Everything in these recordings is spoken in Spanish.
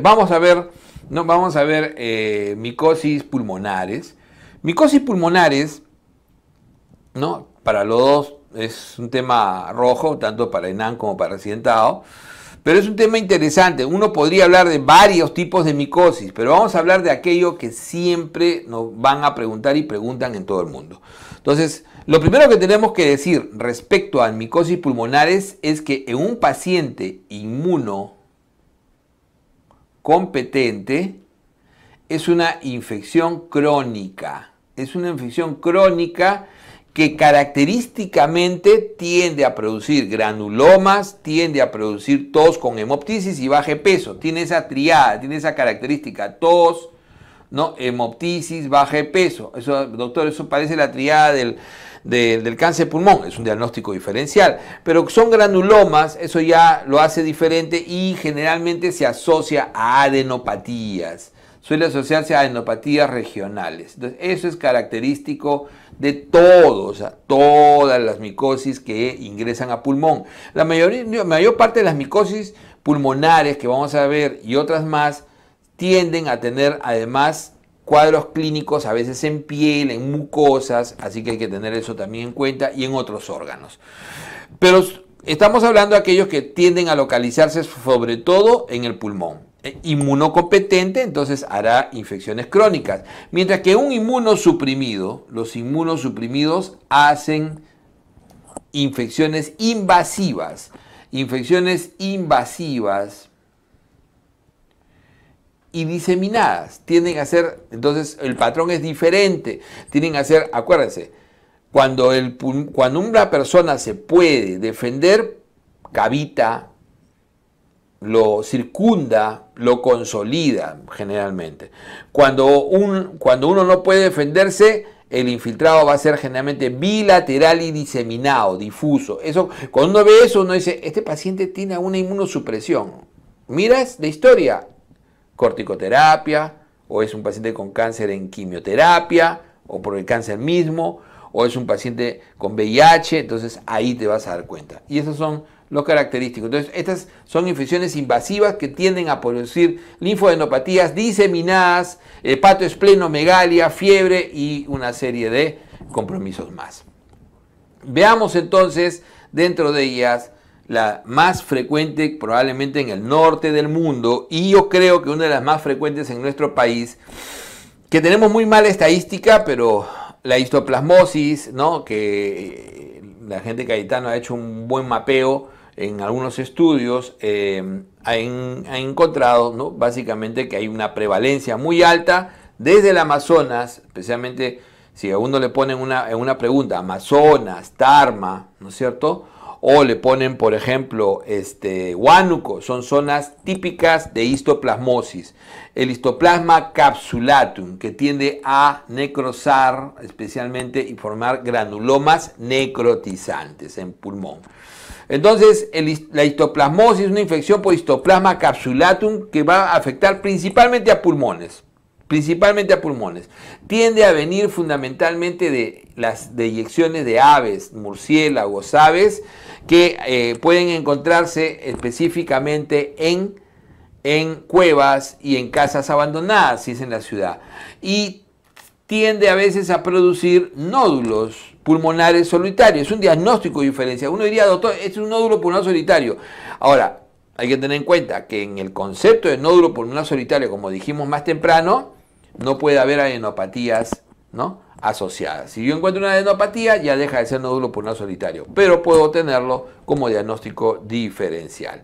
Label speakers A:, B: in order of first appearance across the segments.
A: vamos a ver, vamos a ver eh, micosis pulmonares. Micosis pulmonares, ¿no? Para los dos es un tema rojo, tanto para Enan como para Accidentado. Pero es un tema interesante. Uno podría hablar de varios tipos de micosis, pero vamos a hablar de aquello que siempre nos van a preguntar y preguntan en todo el mundo. Entonces, lo primero que tenemos que decir respecto a micosis pulmonares es que en un paciente inmuno competente, es una infección crónica. Es una infección crónica que característicamente tiende a producir granulomas, tiende a producir tos con hemoptisis y baje peso. Tiene esa triada, tiene esa característica, tos, ¿no? hemoptisis, baje peso. Eso, doctor, eso parece la triada del, del cáncer de pulmón, es un diagnóstico diferencial, pero son granulomas, eso ya lo hace diferente y generalmente se asocia a adenopatías suele asociarse a adenopatías regionales. Entonces, eso es característico de todos, o todas las micosis que ingresan a pulmón. La la mayor parte de las micosis pulmonares que vamos a ver y otras más tienden a tener además cuadros clínicos a veces en piel, en mucosas, así que hay que tener eso también en cuenta y en otros órganos. Pero estamos hablando de aquellos que tienden a localizarse sobre todo en el pulmón. E, Inmunocompetente, entonces hará infecciones crónicas. Mientras que un inmunosuprimido, los inmunosuprimidos hacen infecciones invasivas. Infecciones invasivas y diseminadas. tienen a ser, entonces el patrón es diferente. Tienen a ser, acuérdense, cuando, el, cuando una persona se puede defender, cavita, lo circunda, lo consolida generalmente. Cuando, un, cuando uno no puede defenderse, el infiltrado va a ser generalmente bilateral y diseminado, difuso. Eso, cuando uno ve eso, uno dice, este paciente tiene una inmunosupresión. Miras la historia, corticoterapia, o es un paciente con cáncer en quimioterapia, o por el cáncer mismo, o es un paciente con VIH, entonces ahí te vas a dar cuenta. Y esos son los característicos. Entonces, estas son infecciones invasivas que tienden a producir linfadenopatías diseminadas, eh, hepatoesplenomegalia, fiebre y una serie de compromisos más. Veamos entonces dentro de ellas la más frecuente probablemente en el norte del mundo y yo creo que una de las más frecuentes en nuestro país, que tenemos muy mala estadística, pero la histoplasmosis, ¿no? que eh, la gente cayetano ha hecho un buen mapeo en algunos estudios, eh, ha, encontrado básicamente que hay una prevalencia muy alta desde el Amazonas, especialmente si a uno le ponen una, una pregunta, Amazonas, Tarma, ¿no es cierto? o le ponen, por ejemplo, este, huánuco, son zonas típicas de histoplasmosis. El histoplasma capsulatum, que tiende a necrosar especialmente y formar granulomas necrotizantes en pulmón. Entonces, la histoplasmosis es una infección por histoplasma capsulatum que va a afectar principalmente a pulmones principalmente a pulmones. Tiende a venir fundamentalmente de las deyecciones de aves, murciélagos, aves, que eh, pueden encontrarse específicamente en, cuevas y en casas abandonadas, si es en la ciudad. Y tiende a veces a producir nódulos pulmonares solitarios. Es un diagnóstico de diferencia. Uno diría, doctor, es un nódulo pulmonar solitario. Ahora, hay que tener en cuenta que en el concepto de nódulo pulmonar solitario, como dijimos más temprano, no puede haber adenopatías ¿no? asociadas. Si yo encuentro una adenopatía, ya deja de ser nódulo pulmonar solitario, pero puedo tenerlo como diagnóstico diferencial.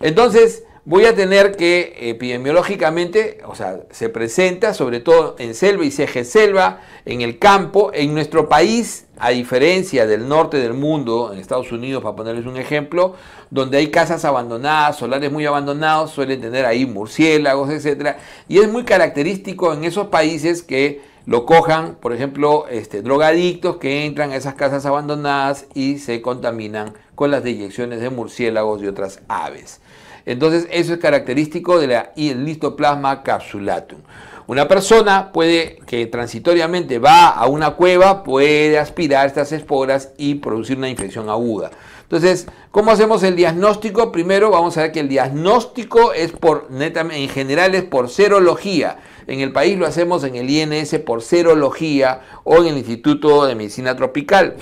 A: Entonces, voy a tener que epidemiológicamente, o sea, se presenta sobre todo en selva y eje selva, en el campo, en nuestro país, a diferencia del norte del mundo, en Estados Unidos, para ponerles un ejemplo, donde hay casas abandonadas, solares muy abandonados, suelen tener ahí murciélagos, etc. Y es muy característico en esos países que lo cojan, por ejemplo, este, drogadictos que entran a esas casas abandonadas y se contaminan con las deyecciones de murciélagos y otras aves. Entonces, eso es característico de la capsulatum. Una persona puede que transitoriamente va a una cueva, puede aspirar estas esporas y producir una infección aguda. Entonces, ¿cómo hacemos el diagnóstico? Primero vamos a ver que el diagnóstico es por en general es por serología. En el país lo hacemos en el INS por serología o en el Instituto de Medicina Tropical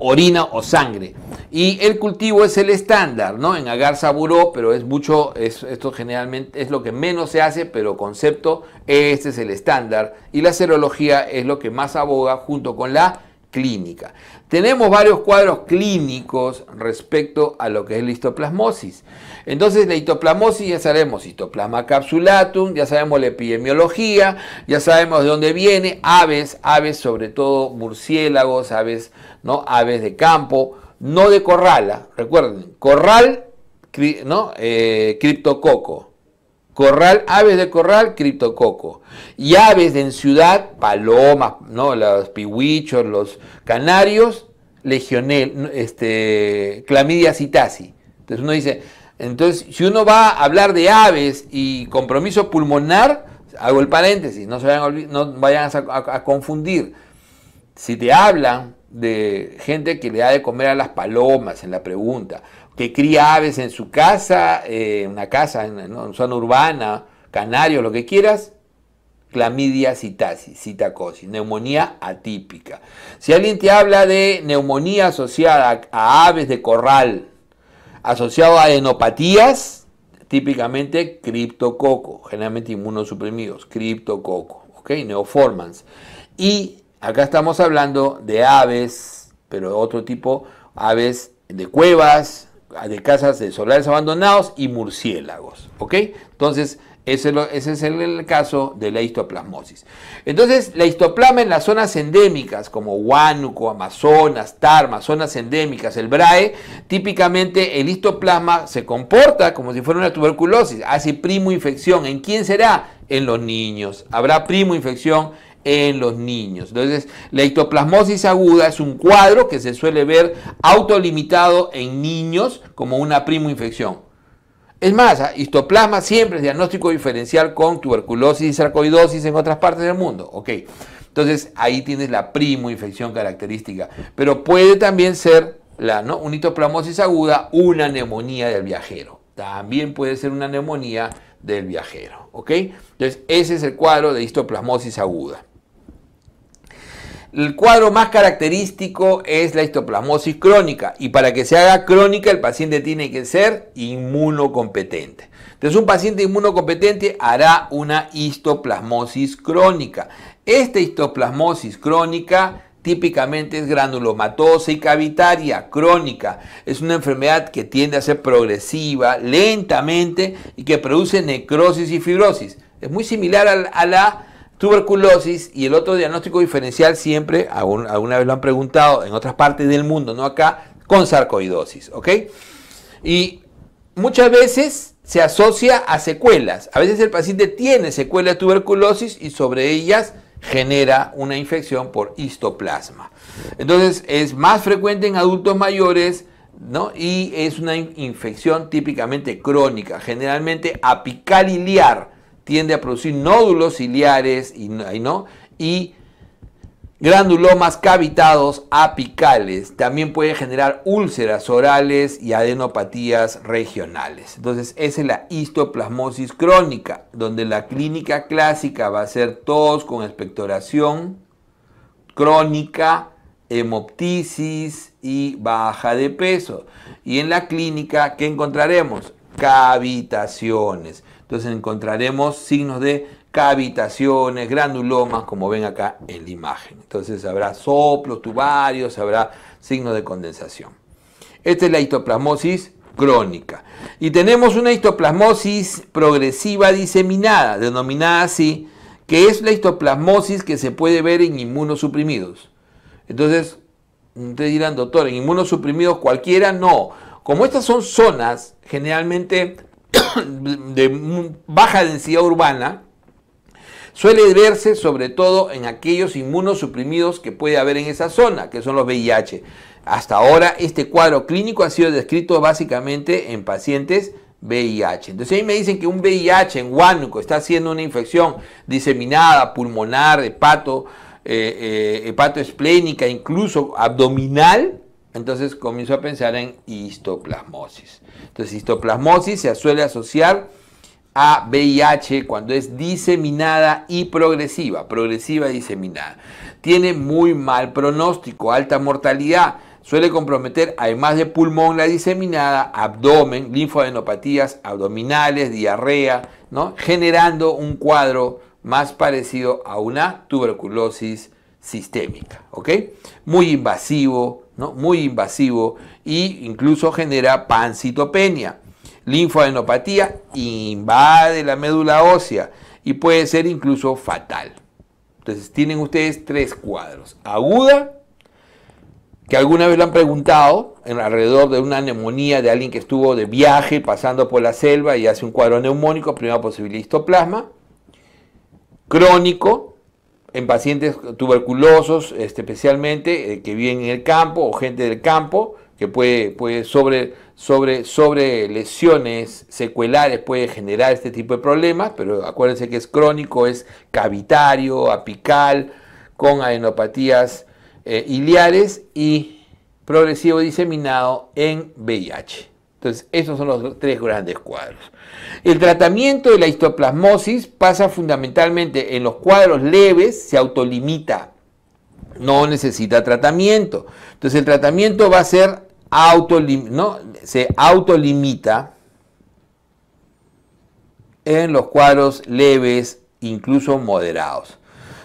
A: orina o sangre. Y el cultivo es el estándar, ¿no? En agar saburó, pero es mucho, esto generalmente es lo que menos se hace, pero concepto, este es el estándar. Y la serología es lo que más aboga junto con la clínica. Tenemos varios cuadros clínicos respecto a lo que es la histoplasmosis. Entonces la histoplasmosis ya sabemos, histoplasma capsulatum, ya sabemos la epidemiología, ya sabemos de dónde viene, aves, aves sobre todo murciélagos, aves, ¿no? aves de campo, no de corrala, recuerden, corral, ¿no? Eh, criptococo, corral, aves de corral, criptococo. Y aves en ciudad, palomas, ¿no? los piwichos, los canarios, legionel, este, clamidia citasi. Entonces uno dice, entonces si uno va a hablar de aves y compromiso pulmonar, hago el paréntesis, no, vayan, a, a confundir. Si te hablan de gente que le da de comer a las palomas en la pregunta, que cría aves en su casa, en eh, una casa en, zona urbana, canario, lo que quieras, clamidia citasis, citacosis, neumonía atípica. Si alguien te habla de neumonía asociada a, aves de corral, asociado a enopatías, típicamente criptococo, generalmente inmunosuprimidos, criptococo, Neoformans. Y acá estamos hablando de aves, pero de otro tipo, aves de cuevas, de casas de solares abandonados y murciélagos. ¿Ok? Entonces, ese, es el, caso de la histoplasmosis. Entonces, la histoplasma en las zonas endémicas, como Huánuco, Amazonas, Tarma, zonas endémicas, el BRAE, típicamente el histoplasma se comporta como si fuera una tuberculosis, hace primo infección. ¿En quién será? En los niños. Habrá primo infección en los niños. Entonces, la histoplasmosis aguda es un cuadro que se suele ver autolimitado en niños como una primo infección. Es más, histoplasma siempre es diagnóstico diferencial con tuberculosis y sarcoidosis en otras partes del mundo. Ok, entonces ahí tienes la primo infección característica, pero puede también ser la histoplasmosis aguda, una neumonía del viajero. También puede ser una neumonía del viajero. Okay. Entonces ese es el cuadro de histoplasmosis aguda. El cuadro más característico es la histoplasmosis crónica y para que se haga crónica el paciente tiene que ser inmunocompetente. Entonces un paciente inmunocompetente hará una histoplasmosis crónica. Esta histoplasmosis crónica típicamente es granulomatosa y cavitaria crónica. Es una enfermedad que tiende a ser progresiva, lentamente y que produce necrosis y fibrosis. Es muy similar a la tuberculosis y el otro diagnóstico diferencial siempre, alguna vez lo han preguntado en otras partes del mundo, no acá, con sarcoidosis, ¿ok? Y muchas veces se asocia a secuelas. A veces el paciente tiene secuelas de tuberculosis y sobre ellas genera una infección por histoplasma. Entonces es más frecuente en adultos mayores ¿no? y es una infección típicamente crónica, generalmente apical tiende a producir nódulos ciliares y, ¿no? y cavitados apicales también puede generar úlceras orales y adenopatías regionales. Entonces, esa es la histoplasmosis crónica, donde la clínica clásica va a ser tos con expectoración crónica, hemoptisis y baja de peso. Y en la clínica, ¿qué encontraremos? cavitaciones. Entonces encontraremos signos de cavitaciones, granulomas, como ven acá en la imagen. Entonces habrá soplos tubarios, habrá signos de condensación. Esta es la histoplasmosis crónica. Y tenemos una histoplasmosis progresiva diseminada, denominada así, que es la histoplasmosis que se puede ver en inmunosuprimidos. Entonces, ustedes dirán, doctor, en inmunosuprimidos cualquiera, no. Como estas son zonas generalmente de baja densidad urbana, suele verse sobre todo en aquellos inmunosuprimidos que puede haber en esa zona, que son los VIH. Hasta ahora este cuadro clínico ha sido descrito básicamente en pacientes VIH. Entonces ahí me dicen que un VIH en Huánuco está haciendo una infección diseminada, pulmonar, hepato, eh, eh, hepatoesplénica, incluso abdominal, entonces comienzo a pensar en histoplasmosis. Entonces histoplasmosis se suele asociar a VIH cuando es diseminada y progresiva, progresiva y diseminada. Tiene muy mal pronóstico, alta mortalidad, suele comprometer además de pulmón la diseminada, abdomen, linfadenopatías abdominales, diarrea, generando un cuadro más parecido a una tuberculosis sistémica, Muy invasivo, muy invasivo e incluso genera pancitopenia. Linfadenopatía invade la médula ósea y puede ser incluso fatal. Entonces tienen ustedes tres cuadros. Aguda, que alguna vez lo han preguntado, en alrededor de una neumonía de alguien que estuvo de viaje pasando por la selva y hace un cuadro neumónico, primera posibilidad histoplasma. Crónico, en pacientes tuberculosos, este, especialmente eh, que viven en el campo o gente del campo, que puede, puede sobre, sobre, sobre lesiones secuelares puede generar este tipo de problemas, pero acuérdense que es crónico, es cavitario, apical, con adenopatías eh, iliares y progresivo diseminado en VIH. Entonces, esos son los tres grandes cuadros. El tratamiento de la histoplasmosis pasa fundamentalmente en los cuadros leves, se autolimita, no necesita tratamiento. Entonces, el tratamiento va a ser no, se autolimita en los cuadros leves, incluso moderados.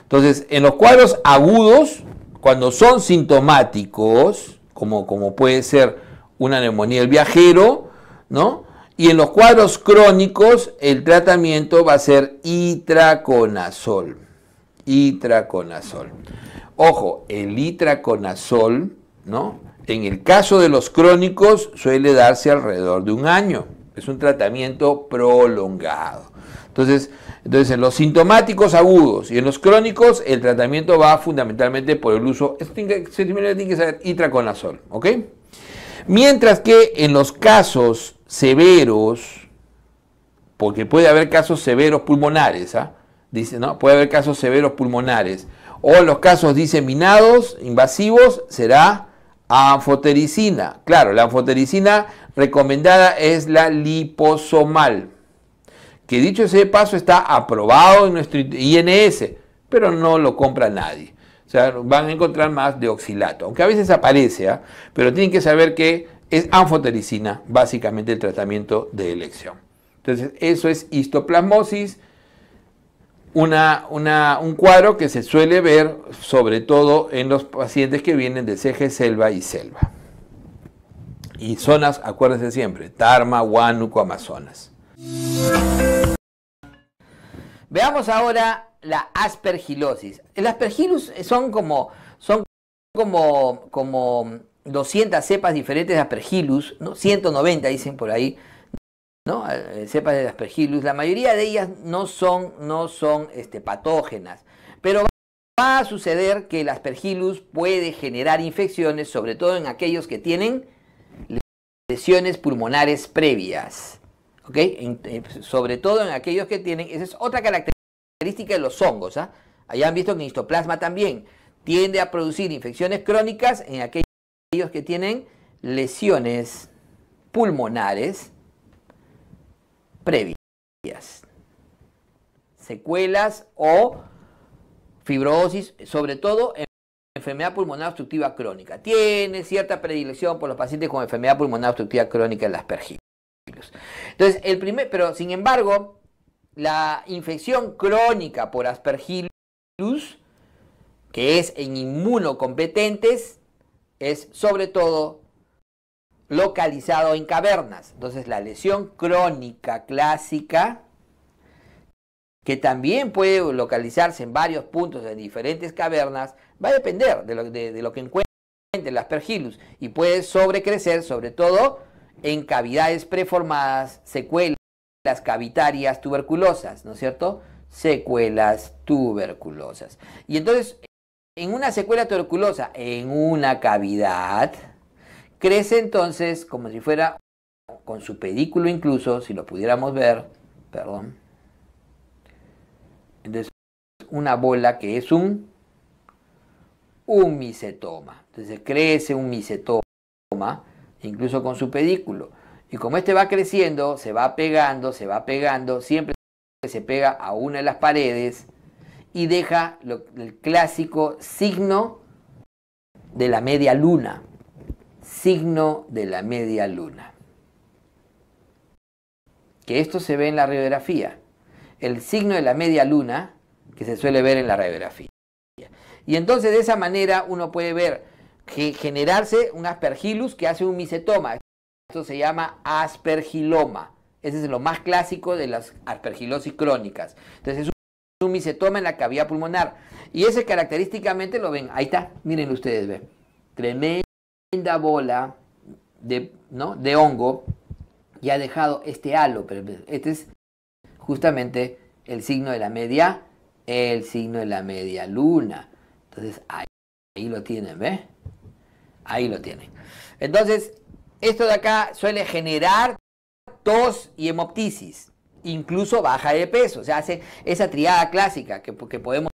A: Entonces, en los cuadros agudos, cuando son sintomáticos, como, como puede ser una neumonía del viajero, ¿no? Y en los cuadros crónicos el tratamiento va a ser itraconazol. Itraconazol. Ojo, el itraconazol, ¿no? En el caso de los crónicos suele darse alrededor de un año. Es un tratamiento prolongado. Entonces, entonces, en los sintomáticos agudos y en los crónicos, el tratamiento va fundamentalmente por el uso, esto tiene que, itraconazol, ¿ok? Mientras que en los casos severos, porque puede haber casos severos pulmonares, ¿ah? Dice, ¿no? Puede haber casos severos pulmonares. O los casos diseminados, invasivos, será anfotericina. Claro, la anfotericina recomendada es la liposomal, que dicho ese paso está aprobado en nuestro INS, pero no lo compra nadie van a encontrar más de oxilato, aunque a veces aparece, ¿ah? pero tienen que saber que es anfotericina básicamente el tratamiento de elección. Entonces, eso es histoplasmosis, una, un cuadro que se suele ver sobre todo en los pacientes que vienen de C.G. selva y selva. Y zonas, acuérdense siempre, Tarma, Huánuco, Amazonas.
B: Veamos ahora la aspergilosis. El aspergillus son como, son como, como 200 cepas diferentes de aspergillus, ¿no? 190 dicen por ahí, ¿no? Eh, cepas de aspergillus. La mayoría de ellas no son, no son este, patógenas, pero va a suceder que el aspergillus puede generar infecciones, sobre todo en aquellos que tienen lesiones pulmonares previas. Eh, sobre todo en aquellos que tienen, esa es otra característica de los hongos. ¿ah? Allá han visto que histoplasma también tiende a producir infecciones crónicas en aquellos que tienen lesiones pulmonares previas, secuelas o fibrosis, sobre todo en enfermedad pulmonar obstructiva crónica. Tiene cierta predilección por los pacientes con enfermedad pulmonar obstructiva crónica en las pergillos. Entonces, el primer, pero sin embargo, la infección crónica por aspergillus, que es en inmunocompetentes, es sobre todo localizado en cavernas. Entonces la lesión crónica clásica, que también puede localizarse en varios puntos de diferentes cavernas, va a depender de lo, que encuentre el aspergillus y puede sobrecrecer sobre todo en cavidades preformadas, secuelas las cavitarias tuberculosas, ¿no es cierto? Secuelas tuberculosas. Y entonces, en una secuela tuberculosa, en una cavidad, crece entonces como si fuera con su pedículo incluso, si lo pudiéramos ver, perdón. Entonces, una bola que es un, un micetoma. Entonces crece un micetoma, incluso con su pedículo y como este va creciendo, se va pegando, se va pegando, siempre se pega a una de las paredes y deja el clásico signo de la media luna. Signo de la media luna. Que esto se ve en la radiografía. El signo de la media luna que se suele ver en la radiografía. Y entonces de esa manera uno puede ver que generarse un aspergillus que hace un micetoma. Esto se llama aspergiloma. Ese es lo más clásico de las aspergilosis crónicas. Entonces es un micetoma en la cavidad pulmonar. Y ese característicamente lo ven. Ahí está. Miren ustedes, ven. Tremenda bola de, ¿no? de hongo y ha dejado este halo. Pues, este es justamente el signo de la media, el signo de la media luna. Entonces ahí, lo tienen, ¿ve? Ahí lo tienen. Entonces, esto de acá suele generar tos y hemoptisis, incluso baja de peso. O sea, hace esa triada clásica que, podemos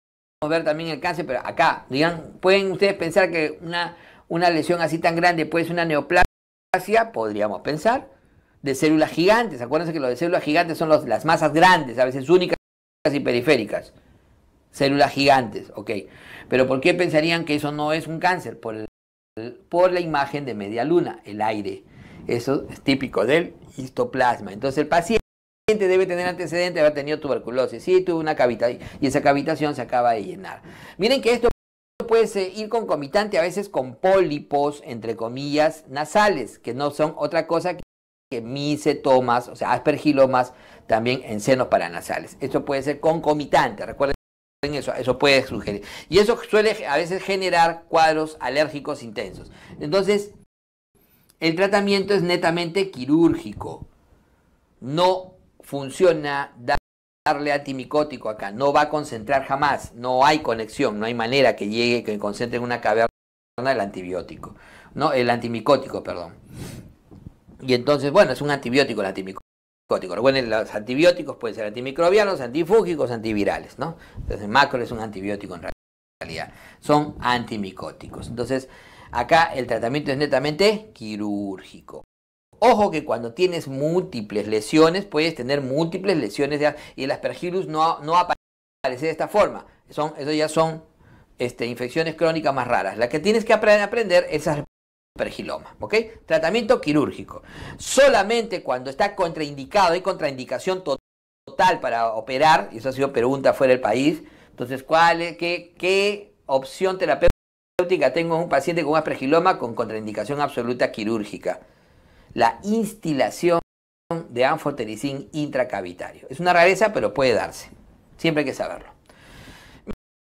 B: ver también el cáncer, pero acá, digan, ¿pueden ustedes pensar que una, una lesión así tan grande puede ser una neoplasia? Podríamos pensar. De células gigantes, acuérdense que los de células gigantes son las masas grandes, a veces únicas y periféricas. Células gigantes, ok. Pero ¿por qué pensarían que eso no es un cáncer? Por el por la imagen de media luna, el aire. Eso es típico del histoplasma. Entonces el paciente debe tener antecedentes de haber tenido tuberculosis. Sí, tuvo una cavidad y esa cavitación se acaba de llenar. Miren que esto puede ir concomitante a veces con pólipos, entre comillas, nasales, que no son otra cosa que misetomas, o sea, aspergilomas, también en senos paranasales. Esto puede ser concomitante. Recuerden eso, puede sugerir. Y eso suele a veces generar cuadros alérgicos intensos. Entonces, el tratamiento es netamente quirúrgico. No funciona darle antimicótico acá. No va a concentrar jamás. No hay conexión. No hay manera que llegue, que concentre en una caverna el antibiótico. No, el antimicótico, perdón. Y entonces, bueno, es un antibiótico el antimicótico. Bueno, los antibióticos pueden ser antimicrobianos, antifúngicos, antivirales, ¿no? Entonces, macro es un antibiótico en realidad. Son antimicóticos. Entonces, acá el tratamiento es netamente quirúrgico. Ojo que cuando tienes múltiples lesiones, puedes tener múltiples lesiones y el aspergillus no, no aparece de esta forma. Son, eso ya son este, infecciones crónicas más raras. La que tienes que aprender es pergiloma. ¿Ok? Tratamiento quirúrgico. Solamente cuando está contraindicado, hay contraindicación total para operar, y eso ha sido pregunta fuera del país. Entonces, ¿cuál es, qué, qué opción terapéutica tengo en un paciente con una pergiloma con contraindicación absoluta quirúrgica? La instilación de anfotericín intracavitario. Es una rareza, pero puede darse. Siempre hay que saberlo.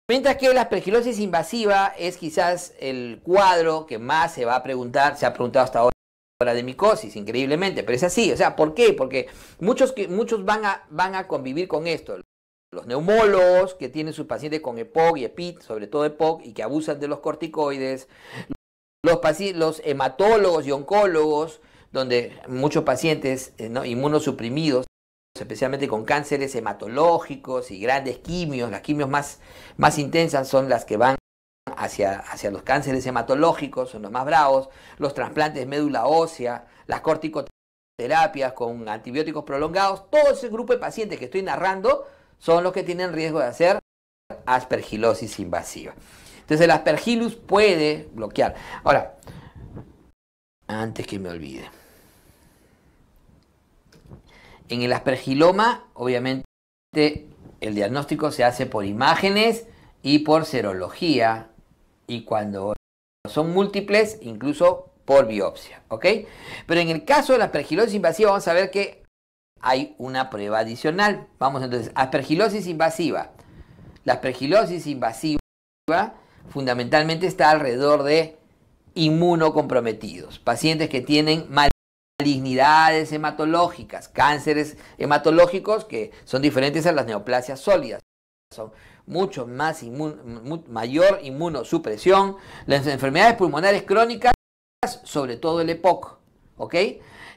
B: Mientras que la aspergilosis invasiva es quizás el cuadro que más se va a preguntar, se ha preguntado hasta ahora de micosis, increíblemente, pero es así, o sea, ¿por qué? Porque muchos, muchos van, a, van a convivir con esto. Los neumólogos que tienen sus pacientes con EPOC y EPIT, sobre todo EPOC, y que abusan de los corticoides, los, los hematólogos y oncólogos, donde muchos pacientes eh, inmunosuprimidos especialmente con cánceres hematológicos y grandes quimios. Las quimios más, más intensas son las que van hacia, hacia los cánceres hematológicos, son los más bravos, los trasplantes de médula ósea, las corticoterapias con antibióticos prolongados. Todo ese grupo de pacientes que estoy narrando son los que tienen riesgo de hacer aspergilosis invasiva. Entonces el aspergilus puede bloquear. Ahora, antes que me olvide. En el aspergiloma, obviamente, el diagnóstico se hace por imágenes y por serología y cuando son múltiples, incluso por biopsia, ¿ok? Pero en el caso de la aspergilosis invasiva vamos a ver que hay una prueba adicional. Vamos entonces, aspergilosis invasiva. La aspergilosis invasiva fundamentalmente está alrededor de inmunocomprometidos, pacientes que tienen mal malignidades hematológicas, cánceres hematológicos que son diferentes a las neoplasias sólidas. Son mucho más mayor inmunosupresión, las enfermedades pulmonares crónicas, sobre todo el EPOC, ¿ok?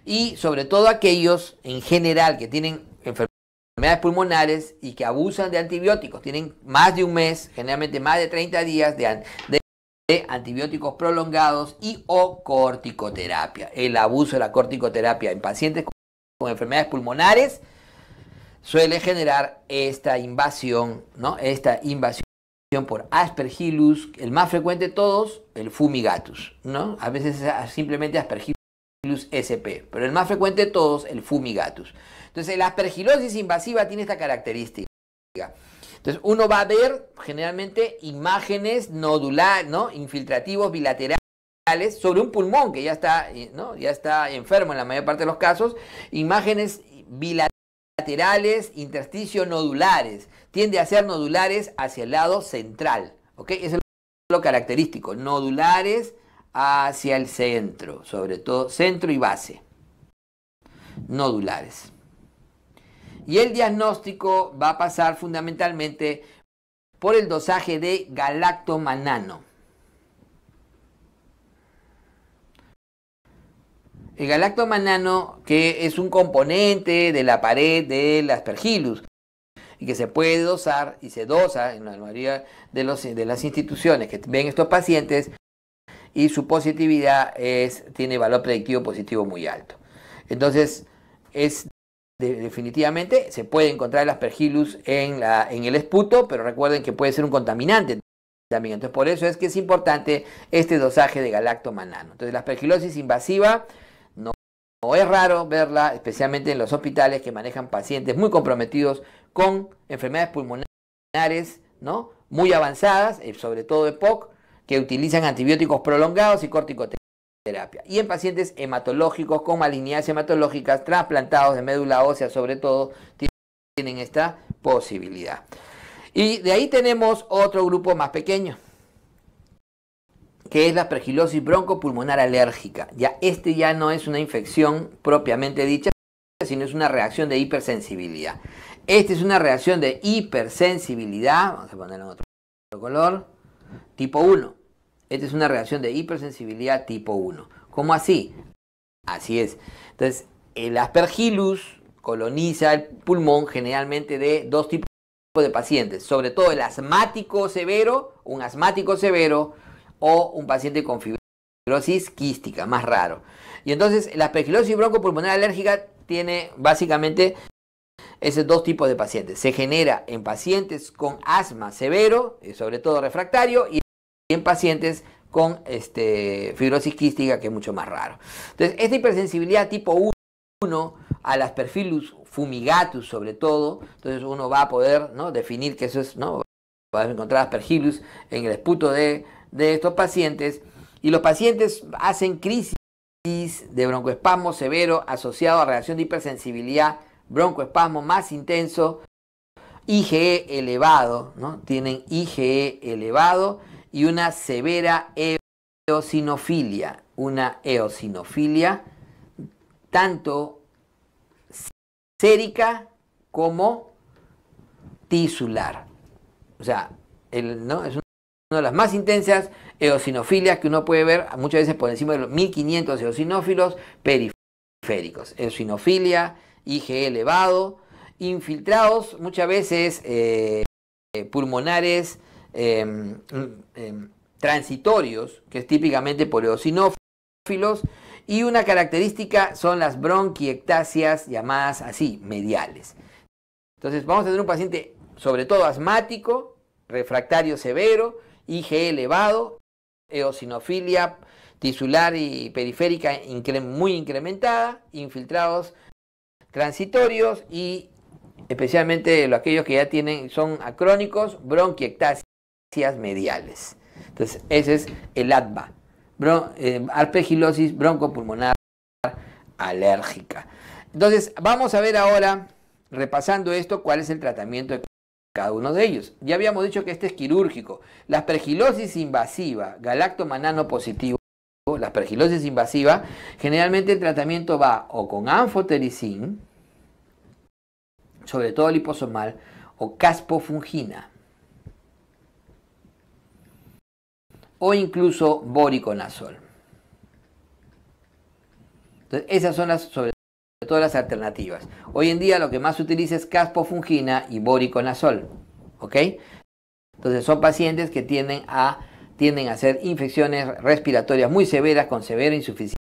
B: Y sobre todo aquellos en general que tienen enfermedades pulmonares y que abusan de antibióticos, tienen más de un mes, generalmente más de 30 días de de antibióticos prolongados y o corticoterapia. El abuso de la corticoterapia en pacientes con enfermedades pulmonares suele generar esta invasión, ¿no? Esta invasión por aspergillus, el más frecuente de todos, el fumigatus, ¿no? A veces simplemente aspergillus SP, pero el más frecuente de todos, el fumigatus. Entonces, la aspergilosis invasiva tiene esta característica. Entonces uno va a ver generalmente imágenes nodulares, ¿no? infiltrativos bilaterales sobre un pulmón que ya está, eh, ya está enfermo en la mayor parte de los casos, imágenes bilaterales, intersticio nodulares, tiende a ser nodulares hacia el lado central, ¿ok? es lo característico, nodulares hacia el centro, sobre todo centro y base, nodulares. Y el diagnóstico va a pasar fundamentalmente por el dosaje de galactomanano. El galactomanano, que es un componente de la pared del aspergillus, y que se puede dosar y se dosa en la mayoría de, las instituciones que ven estos pacientes, y su positividad tiene valor predictivo positivo muy alto. Entonces, es definitivamente se puede encontrar el aspergillus en, la, en el esputo, pero recuerden que puede ser un contaminante también. Entonces, por eso es que es importante este dosaje de galactomanano. Entonces, la aspergilosis invasiva no, es raro verla, especialmente en los hospitales que manejan pacientes muy comprometidos con enfermedades pulmonares, ¿no? Muy avanzadas, eh, sobre todo POC, que utilizan antibióticos prolongados y corticoides. Y en pacientes hematológicos con malignidades hematológicas, trasplantados de médula ósea sobre todo, tienen esta posibilidad. Y de ahí tenemos otro grupo más pequeño, que es la pergilosis broncopulmonar alérgica. Ya este ya no es una infección propiamente dicha, sino es una reacción de hipersensibilidad. Esta es una reacción de hipersensibilidad, vamos a ponerla en otro color, tipo 1 esta es una reacción de hipersensibilidad tipo 1. ¿Cómo así? Así es. Entonces, el aspergillus coloniza el pulmón generalmente de dos tipos de pacientes, sobre todo el asmático severo, un asmático severo o un paciente con fibrosis quística, más raro. Y entonces la aspergillosis broncopulmonar alérgica tiene básicamente esos dos tipos de pacientes. Se genera en pacientes con asma severo, sobre todo refractario, y en pacientes con este, fibrosis quística, que es mucho más raro. Entonces, esta hipersensibilidad tipo 1 a las perfilus fumigatus sobre todo, entonces uno va a poder definir que eso es, ¿no? va a encontrar aspergillus en el esputo de, de estos pacientes, y los pacientes hacen crisis de broncoespasmo severo asociado a reacción de hipersensibilidad, broncoespasmo más intenso, IgE elevado, ¿no? Tienen IgE elevado y una severa eosinofilia, una eosinofilia tanto sérica como tisular. O sea, es una de las más intensas eosinofilias que uno puede ver muchas veces por encima de los 1500 eosinófilos periféricos. Eosinofilia, IG e elevado, infiltrados muchas veces eh, pulmonares Em, em, transitorios, que es típicamente polieosinófilos y una característica son las bronquiectasias llamadas así, mediales. Entonces vamos a tener un paciente sobre todo asmático, refractario severo, IG elevado, eosinofilia tisular y periférica muy incrementada, infiltrados transitorios y especialmente aquellos que ya tienen, son acrónicos, bronquiectasias mediales. Entonces, ese es el ATBA bron eh, arpegilosis broncopulmonar alérgica. Entonces, vamos a ver ahora, repasando esto, cuál es el tratamiento de cada uno de ellos. Ya habíamos dicho que este es quirúrgico. La aspergilosis invasiva, galactomanano positivo, la aspergilosis invasiva, generalmente el tratamiento va o con anfotericin, sobre todo liposomal, o caspofungina. o incluso boriconazol. esas son las, sobre todo las alternativas. Hoy en día lo que más se utiliza es caspofungina y boriconazol. ¿Ok? Entonces son pacientes que tienden a, tienden a hacer infecciones respiratorias muy severas con severa insuficiencia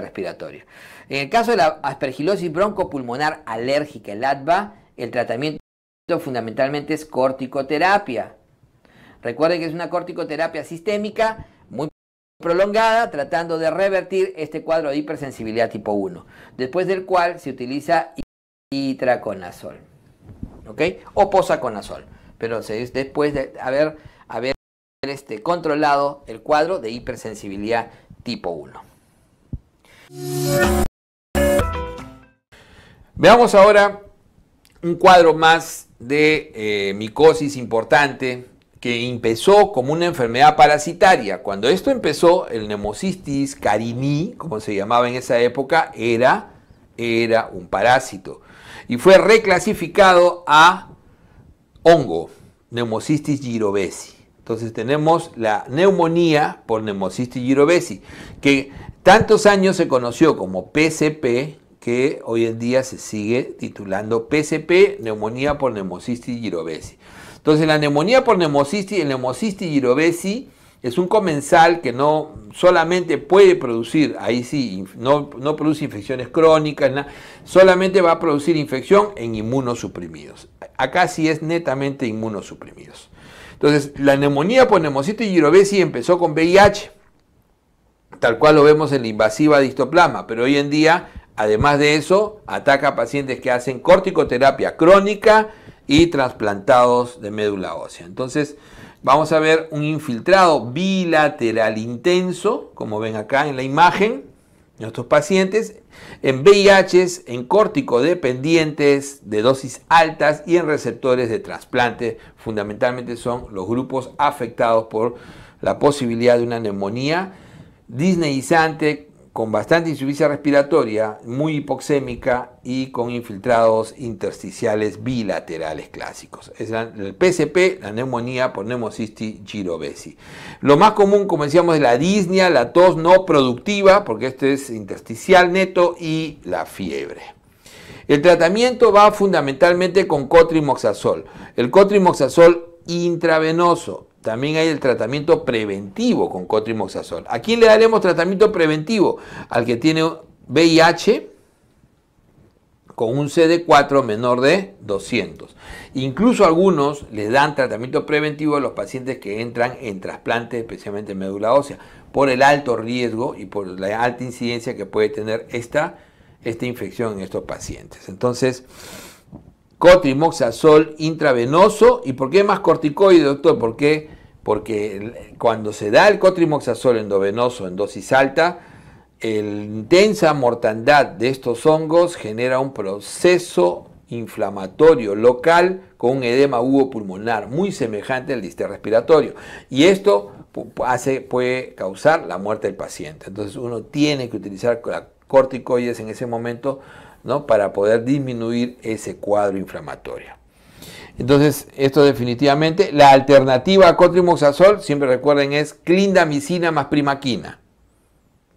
B: respiratoria. En el caso de la aspergilosis broncopulmonar alérgica, el ADVA, el tratamiento fundamentalmente es corticoterapia. Recuerden que es una corticoterapia sistémica muy prolongada, tratando de revertir este cuadro de hipersensibilidad tipo 1, después del cual se utiliza itraconazol, ¿ok? O posaconazol, pero se es después de haber, haber este, controlado el cuadro de hipersensibilidad tipo 1.
A: Veamos ahora un cuadro más de eh, micosis importante que empezó como una enfermedad parasitaria. Cuando esto empezó, el nemocistis carini, como se llamaba en esa época, era, era un parásito. Y fue reclasificado a hongo, nemocistis girovesi. Entonces tenemos la neumonía por nemocistis girobesi, que tantos años se conoció como PCP, que hoy en día se sigue titulando PCP, neumonía por nemocistis girovesi. Entonces, la neumonía por neumocisti, el neumocisti girobesi, es un comensal que no solamente puede producir, ahí sí, no, produce infecciones crónicas, solamente va a producir infección en inmunosuprimidos. Acá sí es netamente inmunosuprimidos. Entonces, la neumonía por y girobesi empezó con VIH, tal cual lo vemos en la invasiva distoplasma, pero hoy en día, además de eso, ataca a pacientes que hacen corticoterapia crónica, y trasplantados de médula ósea. Entonces, vamos a ver un infiltrado bilateral intenso, como ven acá en la imagen, nuestros pacientes en VIH, en dependientes de dosis altas y en receptores de trasplante. Fundamentalmente son los grupos afectados por la posibilidad de una neumonía disneizante con bastante insuficiencia respiratoria, muy hipoxémica y con infiltrados intersticiales bilaterales clásicos. Es el P.C.P. la neumonía por neumocisti girovesi. Lo más común, como decíamos, es la disnea, la tos no productiva, porque este es intersticial neto, y la fiebre. El tratamiento va fundamentalmente con cotrimoxazol. El cotrimoxazol intravenoso también hay el tratamiento preventivo con cotrimoxazol. ¿A quién le daremos tratamiento preventivo? Al que tiene VIH con un CD4 menor de 200. Incluso algunos le dan tratamiento preventivo a los pacientes que entran en trasplante, especialmente en médula ósea, por el alto riesgo y por la alta incidencia que puede tener esta, esta infección en estos pacientes. Entonces, cotrimoxazol intravenoso. ¿Y por qué más corticoide, doctor? Porque porque cuando se da el cotrimoxazol endovenoso en dosis alta, la intensa mortandad de estos hongos genera un proceso inflamatorio local con un edema pulmonar muy semejante al diste respiratorio. Y esto puede causar la muerte del paciente. Entonces uno tiene que utilizar corticoides en ese momento para poder disminuir ese cuadro inflamatorio. Entonces, esto definitivamente, la alternativa a cotrimoxazol, siempre recuerden, es clindamicina más primaquina.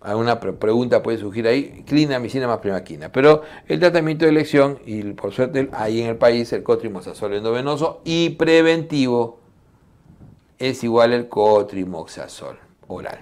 A: Alguna una pregunta puede surgir ahí, clindamicina más primaquina. Pero el tratamiento de elección, y por suerte ahí en el país, el cotrimoxazol endovenoso y preventivo es igual el cotrimoxazol oral.